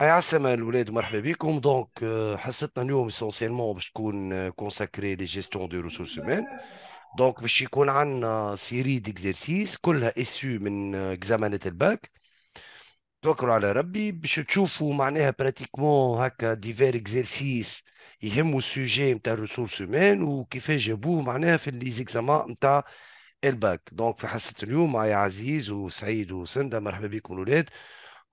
اي عسما الولاد مرحبا بكم دونك آه، حصتنا اليوم اسونسيلمون باش تكون كونساكري لي جيستيون دو ريسورس هومان دونك باش يكون عندنا سيري ديكزارسيس كلها اسيو من اكزامانات آه، الباك توكلوا على ربي باش تشوفوا معناها براتيكمون هكا ديفير اكزرسيس يهموا السوجي نتاع ريسورس هومان وكيفاش جابوه معناها في لي زيكزامان نتاع الباك دونك في حصه اليوم معايا عزيز وسعيد وسنده مرحبا بكم الولاد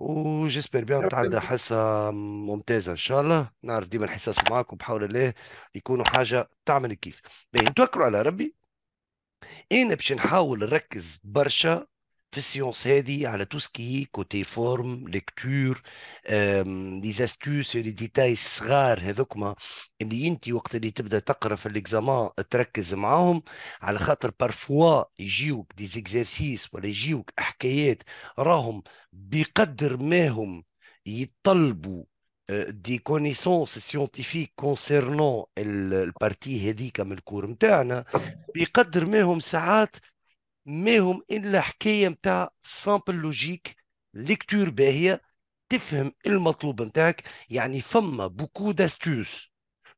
وجيسبر بيان تعدى حصة ممتازة إن شاء الله نعرف ديما الحصص معاكم بحول الله يكونوا حاجة تعمل الكيف باهي نتوكلوا على ربي أنا باش نحاول نركز برشا في السيونس هذه على توسكي كوتي فورم ليكتور لي زاستوس لي ديتاي الصغار هذوكما اللي انت وقت اللي تبدا تقرا في الاكزامان تركز معاهم على خاطر بارفوا يجيوك دي زيكزارسيس ولا يجيوك حكايات راهم بقدر ما هم يطلبوا دي كونيسونس سيونتيفيك كونسيرنون البارتي هذيك من الكور نتاعنا بقدر ما هم ساعات ما هم الا حكايه نتاع سامبل لوجيك ليكتور باهيه تفهم المطلوب نتاعك يعني فما بوكو داستوس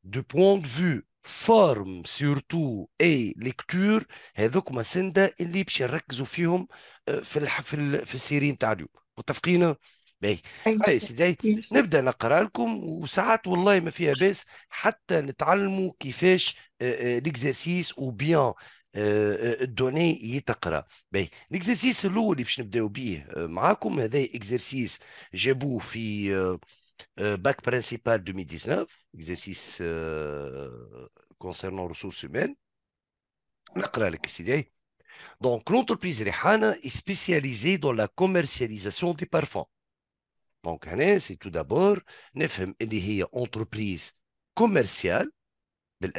دو بوان دو فيو فورم سورتو اي ليكتور هذوكما سنده اللي باش نركزوا فيهم آه، في الح... في, ال... في السيري نتاع اليوم متفقين باهي أيوة. اي سيدي نبدا نقرا لكم وساعات والله ما فيها باس حتى نتعلموا كيفاش ليكزرسيس او بيان Donné y l'exercice lourd, il est avec j'ai fi bac principal 2019, exercice concernant ressources humaines. donc l'entreprise Rihanna est spécialisée dans la commercialisation des parfums. Donc, c'est tout d'abord une une entreprise commerciale. de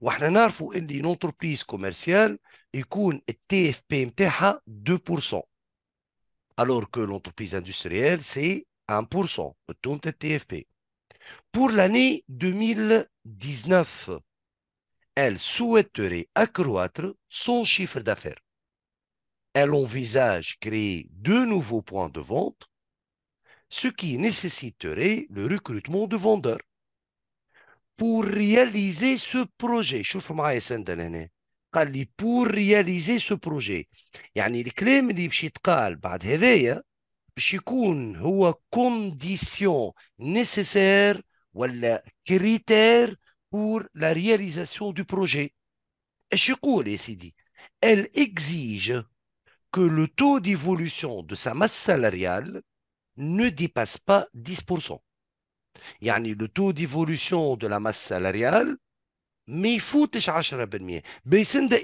واحنا نعرفوا اللي نونتربريز كوميرسيال يكون التي بي نتاعها 2% alors que l'entreprise industrielle c'est 1% pour l'année 2019 elle souhaiterait accroître son chiffre d'affaires elle envisage créer deux nouveaux points de vente ce qui nécessiterait le recrutement de vendeurs pour réaliser ce projet شوف معايا سندن هنا قال لي pour réaliser ce projet يعني الكلام اللي باش يتقال بعد هذايا باش يكون هو condition nécessaire ولا critère pour la réalisation du projet اش يقول يا سيدي elle exige que le taux d'évolution de sa masse salariale ne dépasse pas 10%. يعني a تو ديفولوسيون دو لا faut سالاريال ما يفوتش Mais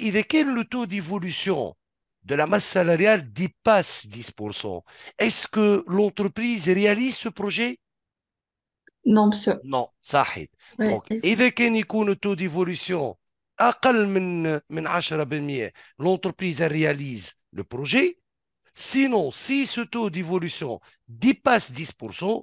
il y que le taux d'évolution de la masse salariale dépasse 10%. Est-ce que l'entreprise réalise ce projet Non, monsieur. Non, ça aide. Ouais, Donc, y a un taux d'évolution 10%, l'entreprise réalise le projet. Sinon, si ce taux d'évolution dépasse 10%,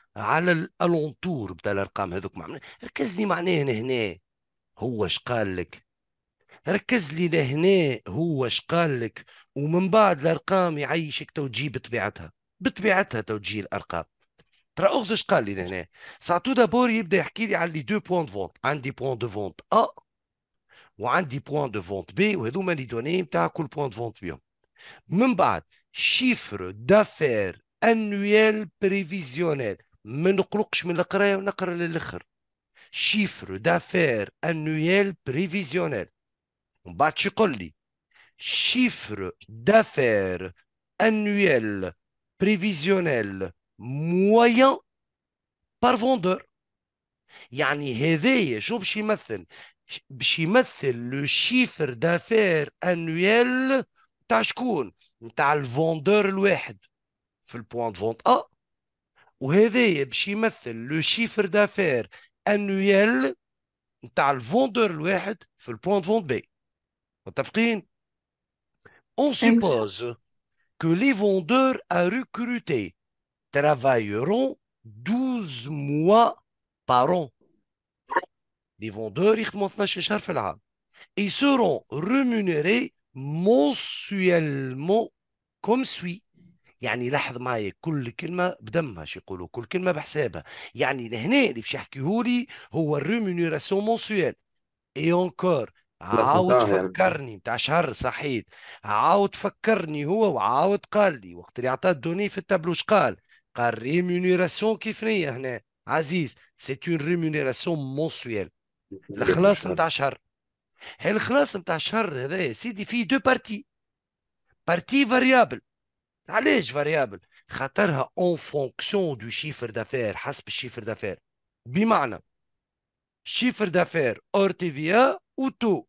على الالونتور بتاع الارقام هذوك معناه ركز لي معناه هنا هو اش قال لك ركز لي لهنا هو اش قال لك ومن بعد الارقام يعيشك تو تجي بطبيعتها بطبيعتها تو تجي الارقام ترى اغز اش قال لي لهنا ساعتو دابور يبدا يحكي لي على لي دو بوان دو فونت عندي بوان دو فونت ا وعندي بوان دو فونت بي وهذوما لي دوني نتاع كل بوان دو فونت بيهم من بعد شيفر دافير انويل بريفيزيونيل ما نقلقش من القرايه ونقرا للاخر شيفر دافير انويل بريفيزيونيل ومن بعد شو يقول لي شيفر دافير انويل بريفيزيونيل مويان بار فوندور يعني هذايا شو باش يمثل باش يمثل لو شيفر دافير انويل تاع شكون تاع الفوندور الواحد في البوان دو فونت ا Le chiffre d'affaires annuel, le vendeur, le point de vente B. On suppose que les vendeurs à recruter travailleront 12 mois par an. Les vendeurs, ils seront rémunérés mensuellement comme suit. يعني لاحظ معايا كل كلمه بدمها شو يقولوا كل كلمه بحسابها يعني لهنا اللي باش يحكيهولي هو الريمونيراسيون مونسويال اي اونكور عاود فكرني نتاع شهر صحيت عاود فكرني هو وعاود قال لي وقت اللي عطى الدوني في التابلو قال قال ريمونيراسيون كيفنيه هنا عزيز سي اون ريمونيراسيون مونسويال الخلاص نتاع شهر الخلاص نتاع شهر هذا يا سيدي فيه دو بارتي بارتي فاريابل علاش فاريابل خاطرها اون فونكسيون دو شيفر دافير حسب الشيفر دافير بمعنى شيفر دافير اور تي في او تو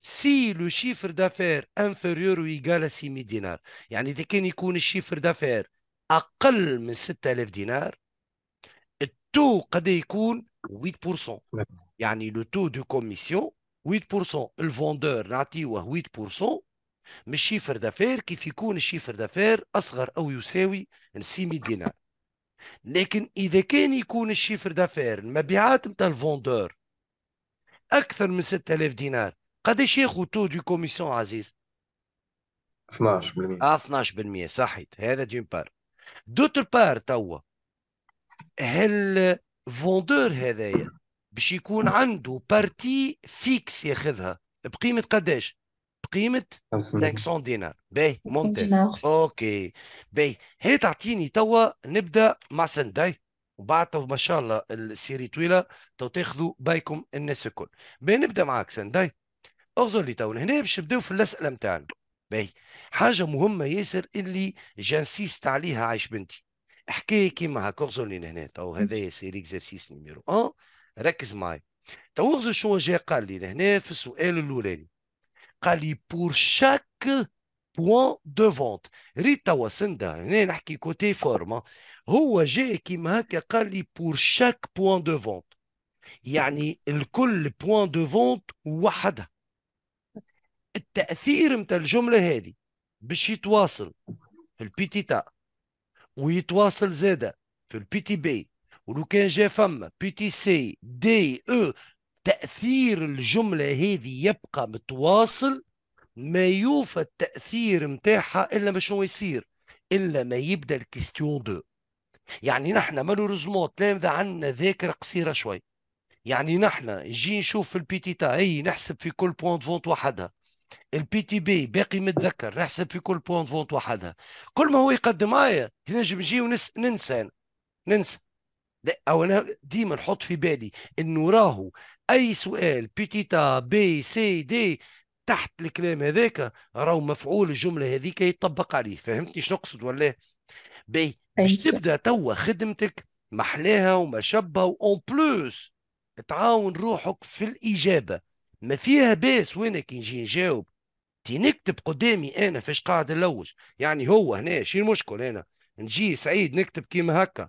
سي لو شيفر دافير انفيريور ويقال 6000 دينار يعني اذا كان يكون الشيفر دافير اقل من 6000 دينار التو قد يكون 8% يعني لو تو دو كوميسيون 8% الفوندور نعطيوه 8% من الشيفر دافير كيف يكون الشيفر دافير أصغر أو يساوي 600 دينار لكن إذا كان يكون الشيفر دافير المبيعات نتاع الفوندور أكثر من 6000 دينار قداش ياخذ تو دي كوميسيون عزيز 12% اه 12% صحيت هذا دون بار دوتر بار توا هل فوندور هذايا باش يكون عنده بارتي فيكس ياخذها بقيمه قداش بقيمه 500 دينار باهي ممتاز اوكي باهي هي تعطيني توا نبدا مع سنداي وبعد ما شاء الله السيري طويله تو تاخذوا بايكم الناس الكل باهي نبدا معاك سنداي اغزر لي تو هنا باش نبداو في الاسئله نتاعنا باهي حاجه مهمه ياسر اللي جانسيست عليها عايش بنتي حكايه كيما هكا اغزر لي هنا تو هذا سيري اكزرسيس نيميرو 1 ركز معايا تو اغزر شنو جا قال لي لهنا في السؤال الاولاني قال لي بور شاك بوان دو فونت ريتا وسندا هنا نحكي كوتي فورما هو جا كيما هكا قال لي بور شاك بوان دو فونت يعني الكل بوان دو فونت وحدها التاثير نتاع الجمله هذه باش يتواصل في البيتي تا ويتواصل زاده في البيتي بي ولو كان جا فما بيتي سي دي او تأثير الجملة هذه يبقى متواصل ما يوفى التأثير متاعها إلا ما شنو يصير إلا ما يبدأ الكيستيون دو يعني نحن مالورزمون تلامذة عندنا ذاكرة قصيرة شوي يعني نحن نجي نشوف في تا اي نحسب في كل بوان فونت وحدها البي تي بي باقي متذكر نحسب في كل بوان فونت وحدها كل ما هو يقدم معايا نجم نجي وننسى ننسى, ننسى. لا او انا ديما نحط في بالي انه راهو اي سؤال بيتيت ا بي سي دي تحت الكلام هذاك راهو مفعول الجمله هذيك يطبق عليه فهمتني شنو نقصد ولا بي باش تبدا توا خدمتك محلاها وما شبها وأون بلوس تعاون روحك في الإجابة ما فيها باس وين كي نجي نجاوب كي نكتب قدامي أنا فاش قاعد نلوج يعني هو هنا شي المشكل أنا نجي سعيد نكتب كيما هكا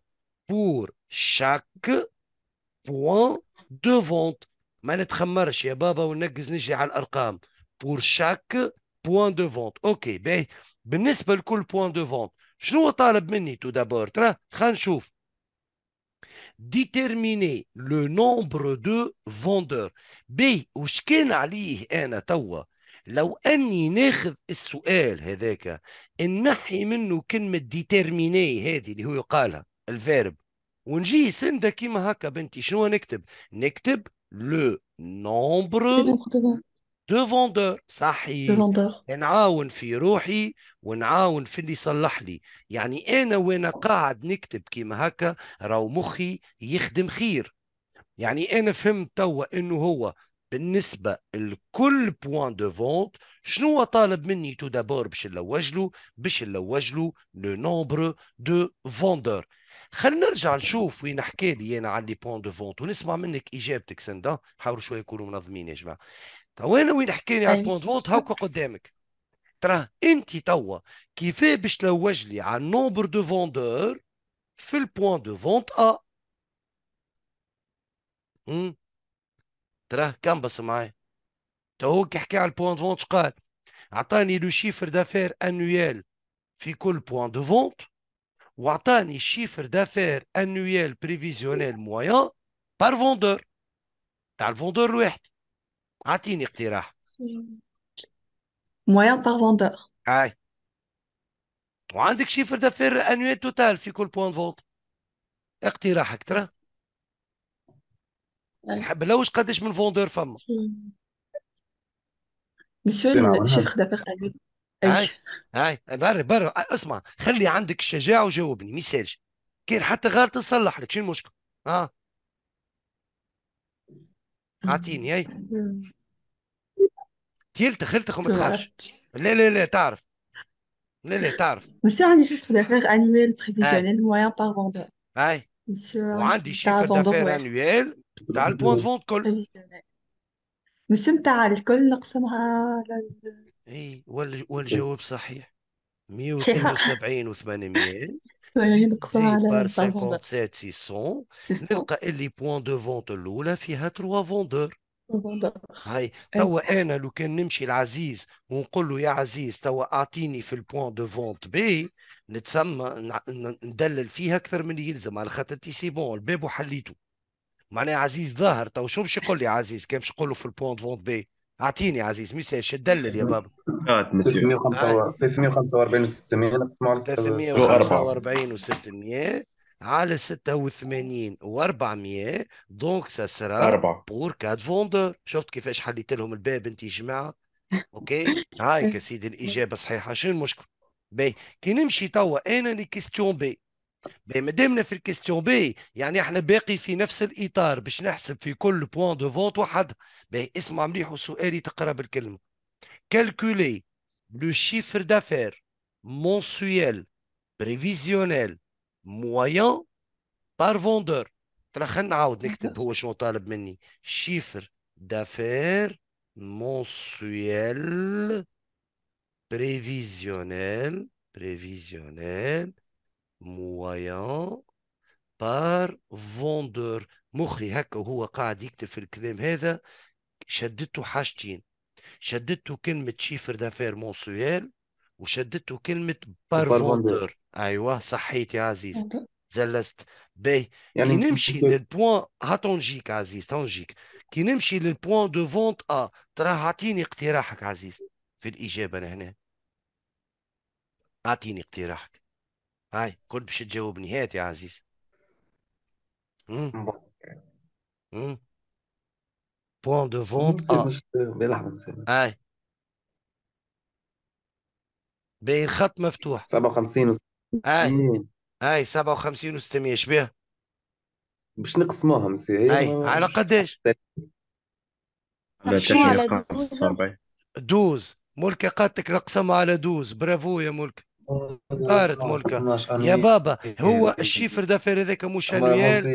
بور شاك بوان دو فونت ما نتخمرش يا بابا وننقز نجري على الارقام بور شاك بوان دو فونت اوكي باهي بالنسبه لكل بوان دو فونت شنو طالب مني تو دابور ترى خلينا نشوف ديتيرميني لو نومبر دو فوندور بي وش كان عليه انا توا لو اني ناخذ السؤال هذاك نحي منه كلمه ديتيرميني هذه اللي هو يقالها الفيرب ونجي سنده كيما هكا بنتي شنو نكتب نكتب لو نومبر دو فوندور صحيح نعاون في روحي ونعاون في اللي يصلح لي يعني انا وانا قاعد نكتب كيما هكا راهو مخي يخدم خير يعني انا فهمت توا انه هو بالنسبة لكل بوان دو فونت شنو طالب مني تو دابور باش نلوج له باش نلوج له لو نومبر دو فوندور خلينا نرجع نشوف وين حكى لي انا على لي بون دو فونت ونسمع منك اجابتك سندا حاولوا شويه يكونوا منظمين يا جماعه تو انا وين حكى لي على البون دو فونت هاكا قدامك ترى انت توا كيفاه باش تلوج لي على نومبر دو فوندور في البوان دو فونت ا تراه كم بس معايا تو هو كيحكي على البوان دو فونت قال اعطاني لو شيفر دافير انويال في كل بوان دو فونت وعطاني الشيفر دافير انويال بريفيزيونيل مويان بار فوندور تاع الفوندور الواحد اعطيني اقتراح مويان بار فوندور اي وعندك شيفر دافير انويال توتال في كل بوان فوند اقتراحك ترى أه. نحب لوش قداش من فوندور فما مسيو الشيفر دافير هاي هاي برا برا اسمع خلي عندك الشجاعه وجاوبني ما كان حتى غلط تصلح لك شنو المشكله اه اعطيني هاي تيلتخ تخلتخ وما تخافش لا لا لا تعرف لا لا تعرف مسي عندي شيفر دافير انويل بريفيزيونيل موان بار فوندور هاي وعندي شيفر دافير انويل تاع البوان فوند كل مسي نتاع الكل نقسمها على اي والجواب صحيح 172 و800 ينقصوا زائد على بار 57 600 نلقى اللي بوان دو فونت الاولى فيها 3 فوندور هاي أيوة. توا انا لو كان نمشي لعزيز ونقول له يا عزيز توا اعطيني في البوان دو فونت بي نتسمى ندلل فيها اكثر من اللي يلزم على خاطر تي سي بون الباب وحليته معناها عزيز ظاهر تو شو باش يقول لي عزيز كان باش يقول له في البوان دو فونت بي اعطيني عزيز ميساج شدلل يا بابا 345 و 600 345 و 600 على 86 و 400 دونك سا سرا أربعة بور كاد فوندور شفت كيفاش حليت لهم الباب انت يا جماعه اوكي هاي سيدي الاجابه صحيحه شنو المشكل باهي كي نمشي توا انا كيستيون بي ما دامنا في الكيستيون بي يعني احنا باقي في نفس الاطار باش نحسب في كل بوان دو فونت وحدها باهي اسمع مليح وسؤالي تقرا بالكلمه كالكولي لو شيفر دافير مونسويل بريفيزيونيل موايان بار فوندور ترى خلينا نعاود نكتب هو شنو طالب مني شيفر دافير مونسويل بريفيزيونيل بريفيزيونيل moyen بار فوندور مخي هكا وهو قاعد يكتب في الكلام هذا شدته حاجتين شدته كلمة شيفر دافير مونسويل وشدته كلمة بار فوندور أيوه صحيت يا عزيز زلست باهي يعني كي نمشي للبوان ها تونجيك عزيز تونجيك كي نمشي للبوان دو فونت ا تراه اعطيني اقتراحك عزيز في الإجابة لهنا اعطيني اقتراحك هاي كنت باش تجاوبني هات يا عزيز مم. مم. بوان دو فونت اه بيلعب هاي بين الخط مفتوح 57 و هاي هاي 57 و 600 اش بها؟ باش نقسموها مسي هاي على قداش؟ 12 ملك قاتك نقسمها على 12 برافو يا ملك ملكة يا بابا هو الشيفر ده فير هذاك مش هالويال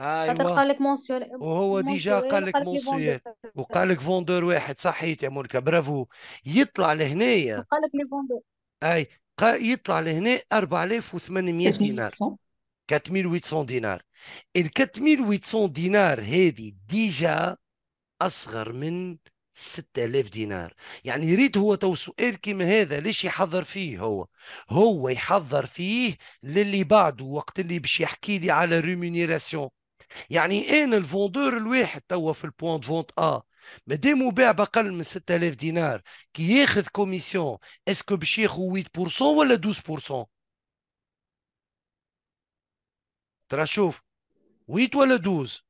ايوا قال لك مونسيور وهو ديجا قال لك مونسيور وقال لك فوندور واحد صحيت يا ملكة برافو يطلع لهنايا قال لك لي فوندور اي يطلع لهنا 4800 دينار 4800 دينار ال 4800 دينار هذه ديجا اصغر من 6000 دينار يعني يريد هو تو سؤال كيما هذا ليش يحضر فيه هو هو يحضر فيه للي بعده وقت اللي باش يحكي لي على ريمونيراسيون يعني انا الفوندور الواحد توا في البوان فونت ا مادام باع بقل من 6000 دينار كي ياخذ كوميسيون اسكو باش ياخذ 8% ولا 12% ترى شوف 8 ولا 12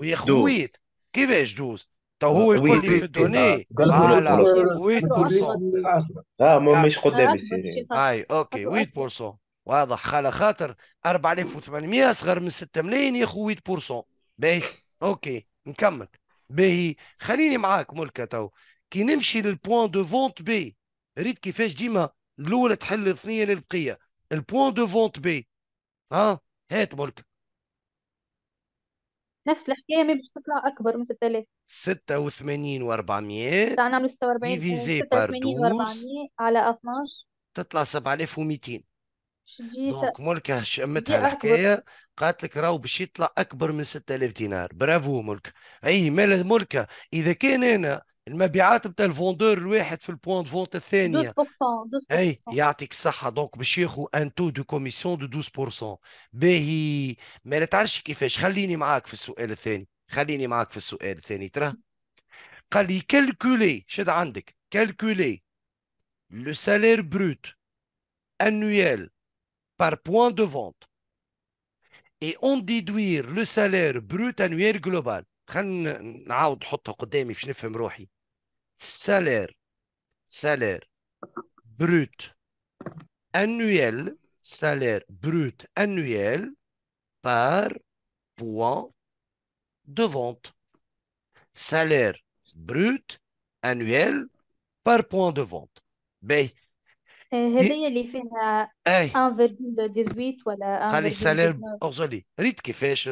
وياخذ 8 كيفاش 12 تو هو آه، يقول لي في الدوني فوالا 8% اه, آه،, آه، مش قدامي سيري اي اوكي 8% واضح خلا خاطر 4800 اصغر من 6 ملايين ياخذ 8% باهي اوكي نكمل باهي خليني معاك ملكه تو كي نمشي للبوان دو فونت بي ريت كيفاش ديما الاولى تحل الثنيه للبقيه البوان دو فونت بي ها هات ملكه نفس الحكايه مي باش تطلع اكبر من 6000 86 و400 تاع نعمل 46 ديفيزي بار 12 على 12 تطلع 7200 دونك ملكه شمتها الحكايه قالت لك راهو باش يطلع اكبر من 6000 دينار برافو ملكه اي مال ملكه اذا كان انا المبيعات بتاع الفوندور الواحد في البوان دو فونت الثانيه 12% 12% اي يعطيك الصحه دونك باش ياخذ ان تو دو كوميسيون دو 12% باهي ما تعرفش كيفاش خليني معاك في السؤال الثاني خليني معاك في السؤال الثاني تراه قال لي كالكولي شد عندك كالكولي لو سالير بروت انويال بار بوان دو فونت اي اون ديدوير لو سالير بروت انويال جلوبال خلينا نعاود نحطها قدامي باش نفهم روحي. salaire, salaire brut annuel, salaire brut annuel par point de vente. Salaire brut annuel par point de vente. Eh, elle est اللي فيها 1.18 ولا 1.18 قال السالير اغزلي ريت كيفاش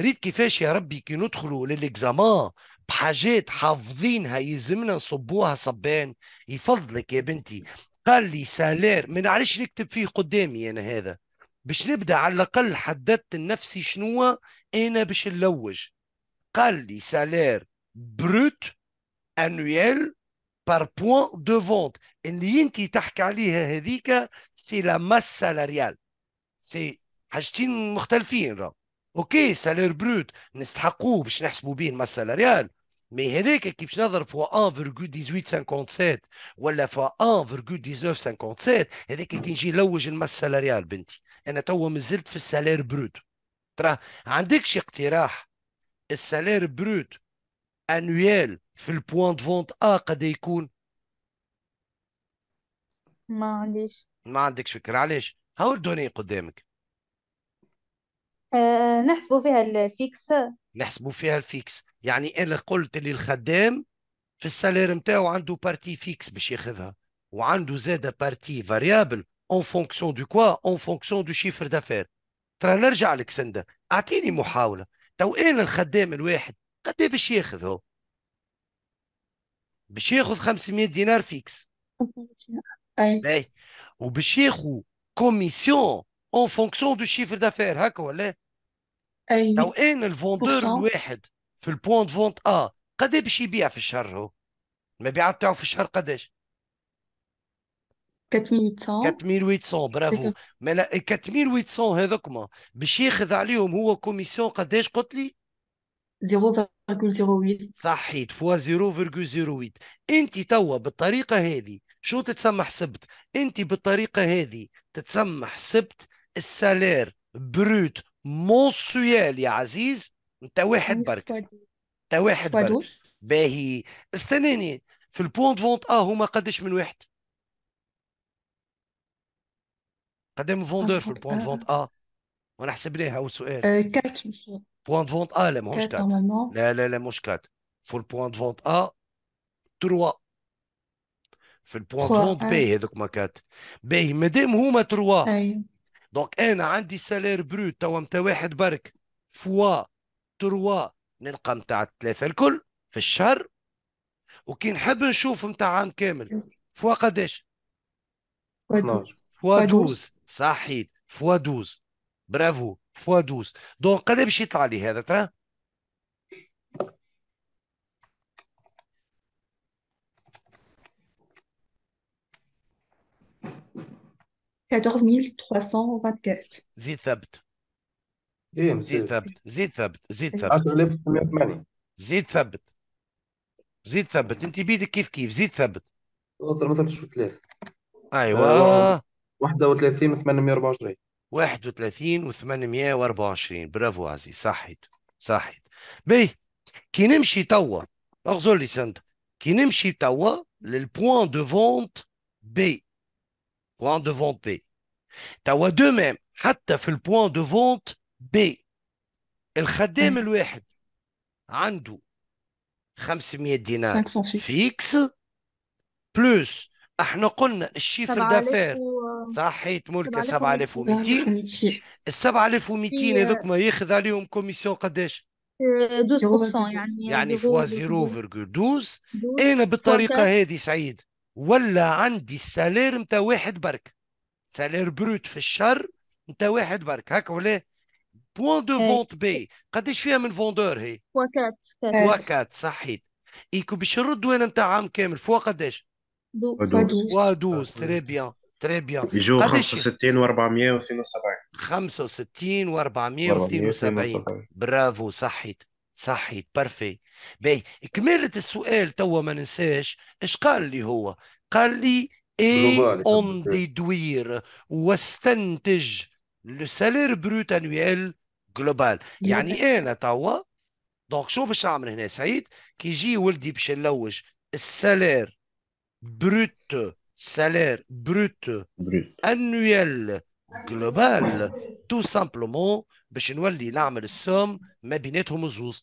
ريت كيفاش يا ربي كي ندخلوا للاكزامان بحاجات حافظينها يلزمنا نصبوها صبان يفضلك يا بنتي قال لي سالير ما نعرفش نكتب فيه قدامي انا هذا باش نبدا على الاقل حددت لنفسي شنو انا باش نلوج قال لي سالير بروت انويل بار بوان دو فونت اللي انت تحكي عليها هذيك سي لا ماس سالاريال سي حاجتين مختلفين راه اوكي سالير بروت نستحقوه باش نحسبوا به ما ريال مي هذاك كي باش نضرب فوا 1.1857 ولا فوا 1.1957 هذاك كي نجي نلوج المس السالاريال بنتي انا توا مازلت في السالير بروت ترى عندكش اقتراح السالير بروت انويال في البوان دو فونت ا قد يكون ما عنديش ما عندكش فكره علاش هاو الدوني قدامك آه، نحسبوا فيها الفيكس نحسبوا فيها الفيكس يعني انا قلت اللي الخدام في السالير نتاعو عنده بارتي فيكس باش ياخذها وعنده زادة بارتي فاريابل اون فونكسيون دو كوا اون فونكسيون دو شيفر دافير ترى نرجع لك سنده اعطيني محاوله تو انا الخدام الواحد قد ايه باش ياخذ هو باش ياخذ 500 دينار فيكس اي باهي وباش ياخذ كوميسيون اون فونكسيون دو شيفر دافير هكا ولا أي. لو ان الفوندور الواحد في البوان فونت اه قد باش يبيع في الشهر هو المبيعات تاعو في الشهر قداش 4800 4800 برافو 4800 هذوكما باش ياخذ عليهم هو كوميسيون قداش قلت لي 0.08 صحيت فوا 0.08 انت توا بالطريقه هذه شو تتسمى حسبت انت بالطريقه هذه تتسمى حسبت السالير بروت mensuel يا عزيز انت واحد برك انت واحد برك باهي استناني في البون فونت اه هما قداش من واحد قدام فوندور في البوان فونت اه وانا ليها هو السؤال آه، كات بوان فونت اه لا ماهوش كات لا لا لا مش كات في البوان فونت اه تروا في البوان فونت آه. بي هذوك ما كات باهي مادام هما ايوه دونك انا عندي سالير بروت توا نتا واحد برك فوا تروا نلقى نتاع الثلاثه الكل في الشهر وكي نحب نشوف نتاع عام كامل فوا قداش؟ فوا 12 صحيت فوا 12 برافو فوا 12 دونك قد باش يطلع لي هذا ترى 14324 زيد ثبت زيد ثبت زيد ثبت زيد ثبت 10608 زيد ثبت زيد ثبت انت بيدك كيف كيف زيد ثبت ما مثلا شوف ثلاث ايوه 31 824 31 و824 برافو عزيز صحيت صحيت بي كي نمشي توا اغزر لي سنت كي نمشي توا للبوان دو فونت بي بوان دو فونت بي توا دو ميم حتى في البوان دو فونت بي الخدام الواحد عنده 500 دينار فيكس بلوس احنا قلنا الشيفر دافير صحيت ملك 7200 ال 7200 هذوك ما ياخذ عليهم كوميسيون قداش؟ 12% يعني يعني فوا 0.12 انا بالطريقه هذه سعيد ولا عندي السالير نتاع واحد برك سالير بروت في الشهر نتاع واحد برك هكا ولا بوان دو إيه. فونت بي قداش فيها من فوندور هي وكات وكات صحيت ايكو باش نرد انا نتاع عام كامل فوا قداش فوا دوز تري بيان تري بيان يجو 65 و 472 65 و 472 برافو صحيت صحيت بارفي باي كمالة السؤال توا ما ننساش اش قال لي هو قال لي اي اون ديدوير واستنتج لو سالير بروت انويل جلوبال يعني انا توا دونك شو باش نعمل هنا سعيد كي يجي ولدي باش نلوج السالير بروت سالير بروت انويل جلوبال تو سامبلومون باش نولي نعمل السوم ما بيناتهم الزوز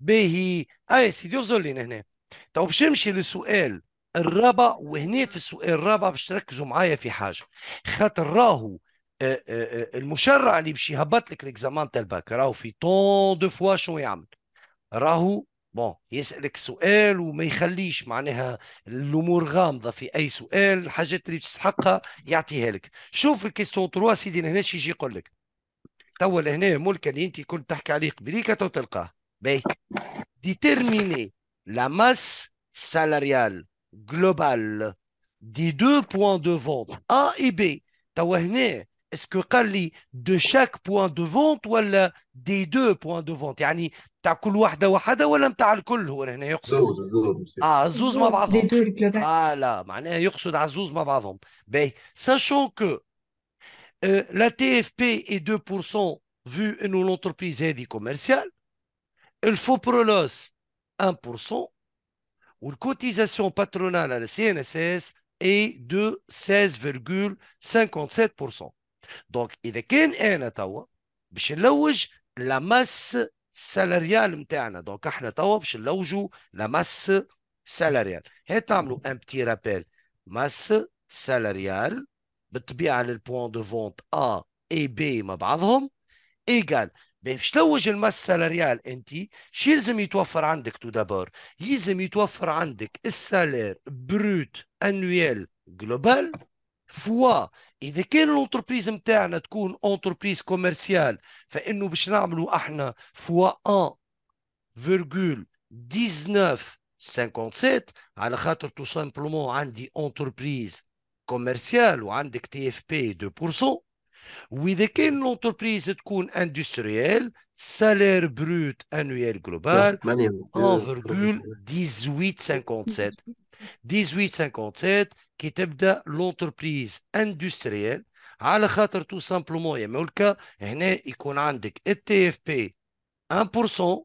باهي اي سيدي يغزلين هنا تو طيب، باش نمشي للسؤال الرابع وهنا في السؤال الرابع باش تركزوا معايا في حاجه خاطر راهو آه، آه، آه، المشرع اللي باش يهبط لك ليكزامان تاع الباك راهو في طون دو فوا شنو يعمل راهو بون يسالك سؤال وما يخليش معناها الامور غامضه في اي سؤال الحاجات اللي تستحقها يعطيها لك شوف الكيستيون 3 سيدي هنا شي يجي يقول لك توا لهنا ملك اللي انت كنت تحكي عليه قبليك تو تلقاه déterminer la masse salariale globale des deux points de vente, A et B, tu vois est-ce qu'il de chaque point de vente ou des deux points de vente C'est-à-dire que tu as une seule vente ou tu as une seule vente Il y a deux points de vente. Ah, il y a deux points de vente. Il y a deux points de vente. Voilà, il y a deux points de vente. Sachant que euh, la TFP est 2% vu l'entreprise entreprise commerciale, il faut prolos 1%, ou la cotisation patronale à la CNSS est de 16,57%. Donc, il y a un Ottawa, la masse salariale. Donc, à Ottawa, la masse salariale. un petit rappel. Masse salariale, le point de vente A et B, égale. باش تلوج المس سالاريال انت شو يلزم يتوفر عندك تو دابور يلزم يتوفر عندك السالير بروت انويال جلوبال فوا اذا كان الانتربريز نتاعنا تكون انتربريز كوميرسيال فانه باش نعملوا احنا فوا 1,1957 على خاطر تو سامبلومون عندي انتربريز كوميرسيال وعندك تي اف بي 2% Oui, de quelle entreprise est industrielle, le salaire brut annuel global est 1,1857. 1857, qui est l'entreprise industrielle, à la tout simplement, il y a un il y a un TFP 1%,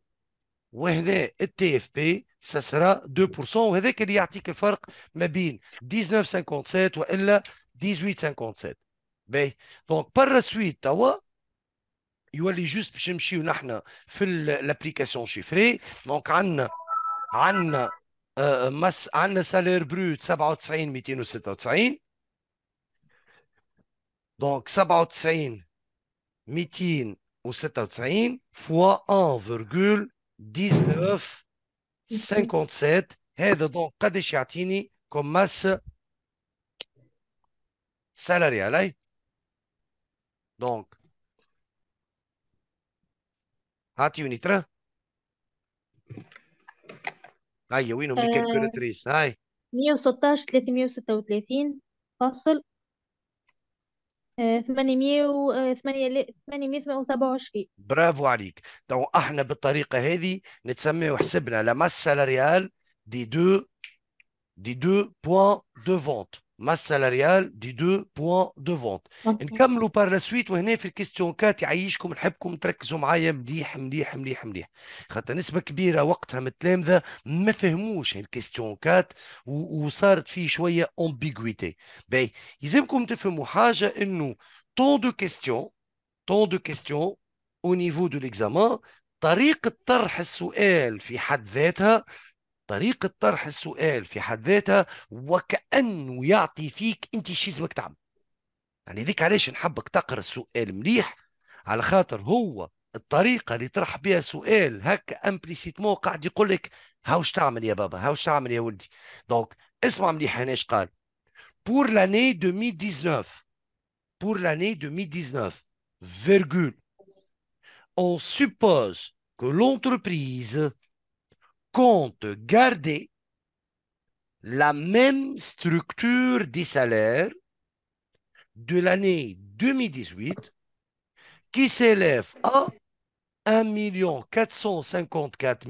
et un TFP 2%, sera 2%. y a un article de FARC, a 1957 ou 1857. باهي دونك برا سويت توا يولي جوست باش نمشيو نحنا في لابليكاسيون شيفري دونك عندنا عندنا مس عندنا سالير بروت 97 296 دونك 97 296 فوا 1,1957 هذا دونك قداش يعطيني كوم ماس سالاري علي دونك هاتي ترى هيا وينهم آه. الكالكولاتريس هاي 116 336 فاصل 827 برافو عليك تو احنا بالطريقه هذه نتسميو حسبنا لا ماس سالاريال دي دو دي دو بوان دو فونت masse salariale دي دو بوان دو فونت نكملوا بار لا سويت وهنا في الكيستيون 4 يعيشكم نحبكم تركزوا معايا مليح مليح مليح مليح خاطر نسبه كبيره وقتها متلامذه ما فهموش يعني الكيستيون 4 وصارت فيه شويه امبيغويتي باهي يلزمكم تفهموا حاجه انه طون دو كيستيون طون دو كيستيون او نيفو دو ليكزامان طريقة طرح السؤال في حد ذاتها طريقة طرح السؤال في حد ذاتها وكأنه يعطي فيك أنت شي لازمك تعمل يعني ذيك علاش نحبك تقرا السؤال مليح على خاطر هو الطريقة اللي طرح بها سؤال هكا أمبليسيتمو قاعد يقول لك هاوش تعمل يا بابا هاوش تعمل يا ولدي دونك اسمع مليح انا ايش قال بور لاني 2019 بور لاني 2019 فيرجول اون سوبوز كو لونتربريز compte garder la même structure des salaire de l'année 2018 qui s'élève à 1 454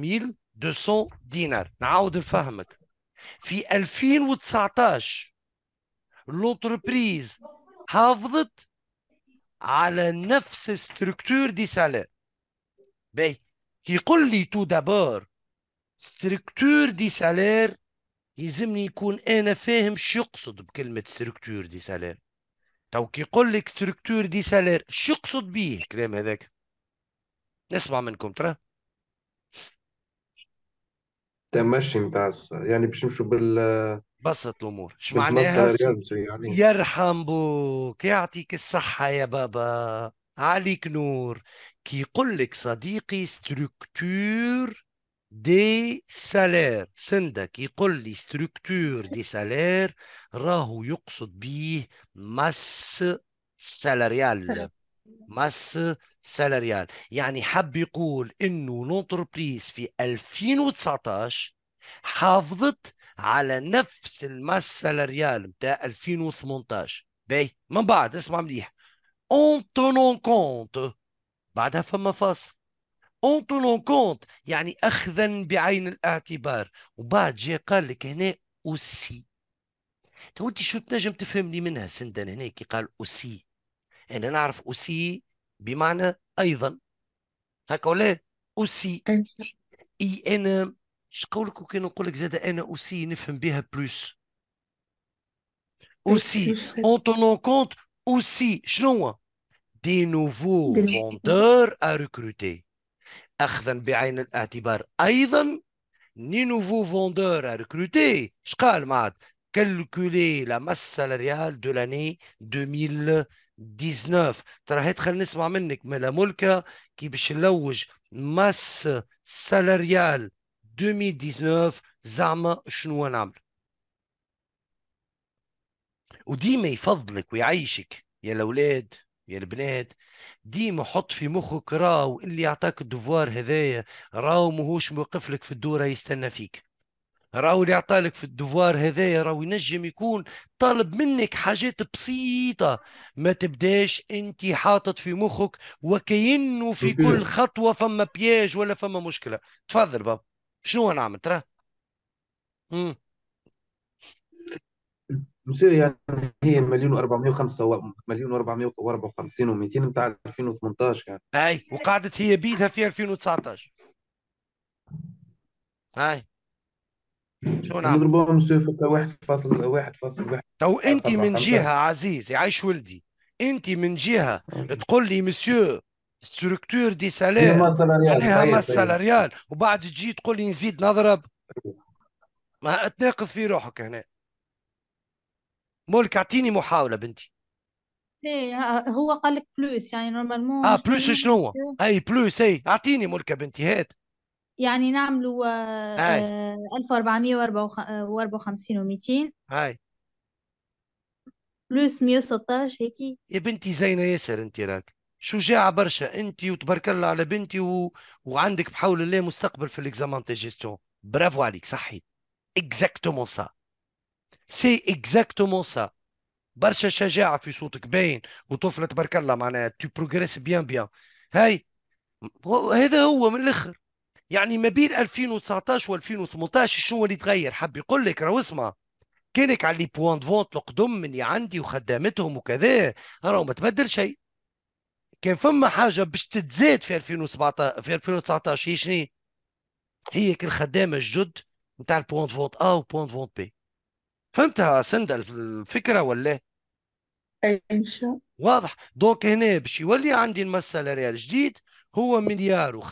200 dinars. N'aoude le fahmek. sa tâche l'entreprise a à la neuf structure des salaires. Mais ben, qui dit tout d'abord, ستركتور دي سالير يلزمني يكون انا فاهم شو يقصد بكلمه ستركتور دي سالير تو كي يقول لك ستركتور دي سالير شو يقصد بيه الكلام هذاك نسمع منكم ترى تمشي نتاع يعني باش نمشوا بال بسط الامور اش معناها يعني يرحم بوك يعطيك الصحه يا بابا عليك نور كي يقول لك صديقي ستركتور دي سالير سندك يقول لي ستركتور دي سالير راهو يقصد بيه ماس سالاريال ماس سالاريال يعني حب يقول انه لونتربريز في 2019 حافظت على نفس الماس سالاريال نتاع 2018 باهي من بعد اسمع مليح اون تونون كونت بعدها فما فاصل اون تونون كونت يعني اخذا بعين الاعتبار وبعد جاء قال لك هنا اوسي تو انت شو تنجم تفهمني منها سندن هنا كي قال اوسي انا يعني نعرف اوسي بمعنى ايضا هكا ولا اوسي اي انا شقولك وكان نقول لك زاد انا اوسي نفهم بها بلوس تونون كونت اوسي شنو هو دي نوفو فوندور ا ريكروتي اخذا بعين الاعتبار ايضا ني نوفو فوندور ريكروتي اش قال معاد كالكولي لا ماس سالاريال دو لاني 2019 ترى هي خلينا نسمع منك ملا ملكة كي باش نلوج ماس سالاريال 2019 زعما شنو نعمل وديما يفضلك ويعيشك يا الاولاد يا البنات ديما حط في مخك راو اللي يعطاك الدفوار هذايا راو ماهوش موقف لك في الدوره يستنى فيك راو اللي عطالك في الدفوار هذايا راو ينجم يكون طالب منك حاجات بسيطة ما تبداش انت حاطط في مخك وكأنه في كل خطوة فما بياج ولا فما مشكلة تفضل بابا شنو نعمل ترى سوريا يعني هي مليون و405 مليون و454 و200 نتاع 2018 يعني اي وقعدت هي بيدها في 2019 هاي شو نعمل؟ نضربوهم سوفك 1.1.1 تو انت من جهه عزيز يعيش ولدي انت من جهه تقول لي مسيو ستركتور دي سالير معناها سالاريال يعني وبعد تجي تقول لي نزيد نضرب ما تناقض في روحك هنا مولك اعطيني محاوله بنتي ايه هو قال لك بلوس يعني نورمالمون اه بلوس شنو اي بلوس اي اعطيني مولك بنتي هات يعني نعملوا آه 1454 و200 هاي بلوس 116 هيك يا بنتي زينه ياسر انت راك شجاعه برشا انت وتبارك الله على بنتي و... وعندك بحول الله مستقبل في الاكزامان تي جيستيون برافو عليك صحيت اكزاكتومون سا سي اكزاكتومون سا برشا شجاعه في صوتك باين وطفله تبارك الله معناها تو بروغريس بيان بيان هاي هذا هو من الاخر يعني ما بين 2019 و 2018 شنو اللي تغير حب يقول لك راهو اسمع كانك على لي بوان فونت القدم اللي عندي وخدامتهم وكذا راهو ما تبدل شيء كان فما حاجه باش تتزاد في 2017 في 2019 هي شنو هي خدامه الجد نتاع البوان فونت ا وبوان فونت بي فهمت سند الفكرة ولا أي إيه، إن شاء واضح دونك هنا باش يولي عندي المسألة ريال جديد هو مليار و570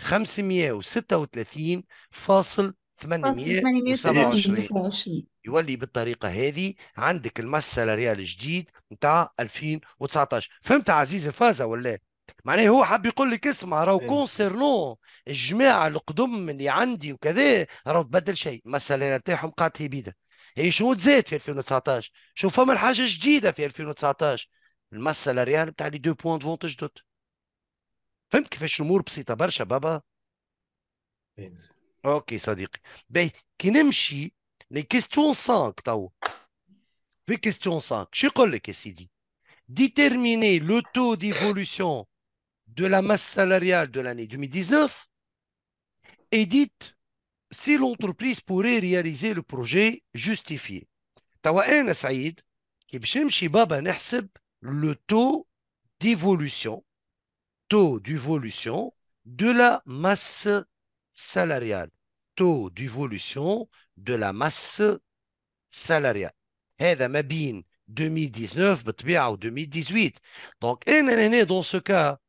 536 فاصل 827 يولي بالطريقه هذه عندك المسألة ريال جديد نتاع 2019 فهمت عزيزي فازه ولا إيه؟ معناه هو حاب يقول لك اسمع راهو كونسيرنو الجماعه القدم اللي عندي وكذا راهو تبدل شيء مثلا تاعهم قاتل بيده هي شنو تزاد في 2019 شو فما الحاجه جديده في 2019 المساله ريال بتاع لي دو بوان فونت جدد فهمت كيفاش الامور بسيطه برشا بابا اوكي صديقي باهي كي نمشي لي كيستيون 5 تو في كيستيون 5 شو يقول لك يا سيدي ديتيرميني لو تو ديفولوسيون de la masse salariale de l'année 2019 et dites si l'entreprise pourrait réaliser le projet justifié. Tawa Saïd, qui ben le taux d'évolution, taux d'évolution de la masse salariale, taux d'évolution de la masse salariale. Et 2019 2018 Donc, dans ce dans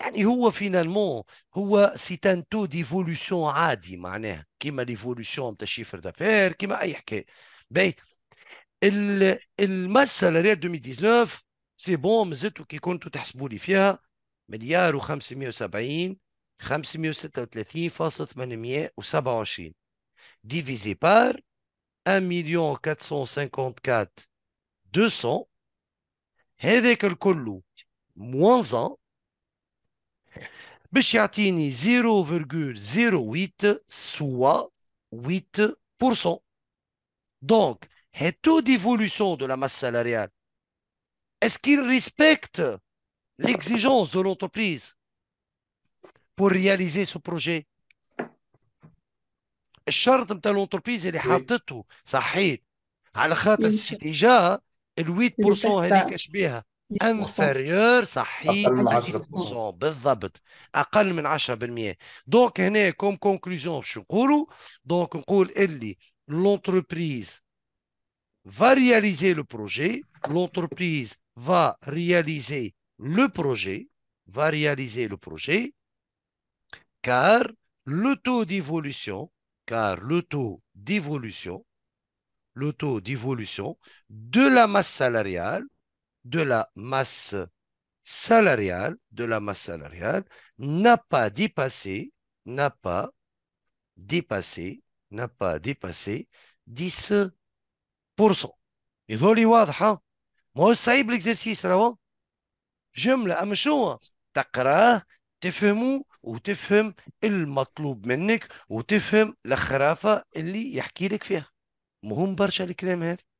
يعني هو فينالمون هو سي ان تو ديفولوسيون عادي معناها كيما ليفولوسيون تاع شيفر دافير كيما اي حكايه باهي الماسه سالاريال 2019 سي بون مزلتوا كي كنتوا تحسبوا لي فيها مليار و570 536.827 ديفيزي بار 1 مليون 454 200 هذاك الكل موانزا باش 0,08 soit 8%. Donc, le taux d'évolution de la masse salariale, est-ce qu'il respecte l'exigence de l'entreprise pour réaliser ce projet الشرط نتاع اللي حاطته صحيت le 8% انفيريور صحيح اقل من 10% بالضبط اقل من 10% دونك هنا كوم كونكلوزيون نقولوا دونك l'entreprise va réaliser le projet, l'entreprise va réaliser le projet, va réaliser le projet, car le taux d'évolution, car le taux d'évolution, le taux d'évolution de la masse salariale de la masse salariale, de la masse salariale n'a pas dépassé, n'a pas dépassé, n'a pas dépassé 10%. Et dans les Wadhan, moi ça y est, l'exercice c'est le bon. J'aime la Amsho, t'as compris, hein. t'as compris ou t'as compris le m'attelob mennek ou t'as compris la chrafah li yakirik fia. M'hum barsha le kliam hat. Hein.